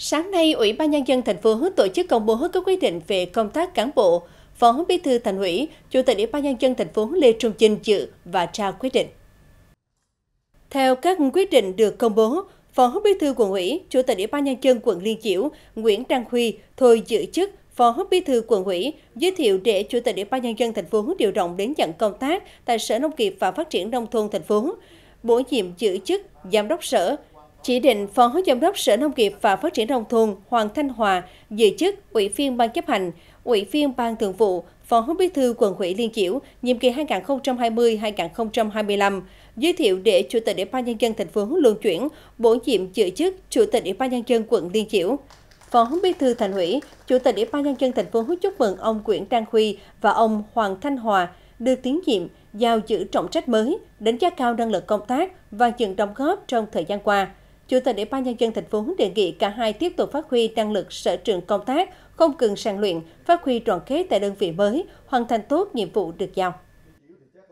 Sáng nay, Ủy ban Nhân dân thành phố tổ chức công bố các quyết định về công tác cán bộ. Phó Bí thư Thành ủy, Chủ tịch Ủy ban Nhân dân thành phố Lê Trung Chinh dự và trao quyết định. Theo các quyết định được công bố, Phó Bí thư quận ủy, Chủ tịch Ủy ban Nhân dân quận Liên Chiểu Nguyễn Trang Huy thôi giữ chức Phó Bí thư quận ủy giới thiệu để Chủ tịch Ủy ban Nhân dân thành phố điều động đến nhận công tác tại Sở Nông nghiệp và Phát triển Nông thôn thành phố bổ nhiệm giữ chức Giám đốc Sở, chỉ định Phó Giám đốc Sở Nông nghiệp và Phát triển Nông thôn Hoàng Thanh Hòa giữ chức Ủy viên Ban chấp hành, Ủy viên Ban thường vụ, Phó Bí thư quận ủy Liên Chiểu, nhiệm kỳ 2020-2025, giới thiệu để Chủ tịch Ủy ban Nhân dân thành phố luân chuyển, bổ nhiệm giữ chức Chủ tịch Ủy ban Nhân dân quận Liên Chiểu. Phó Bí thư Thành ủy, Chủ tịch Ủy ban Nhân dân thành phố chúc mừng ông Nguyễn Đăng Huy và ông Hoàng Thanh Hòa được tiến nhiệm giao giữ trọng trách mới, đánh giá cao năng lực công tác và những đóng góp trong thời gian qua. Chủ tịch Ủy ban nhân dân thành phố đề nghị cả hai tiếp tục phát huy năng lực sở trường công tác, không cần sàng luyện, phát huy đoàn kết tại đơn vị mới, hoàn thành tốt nhiệm vụ được giao.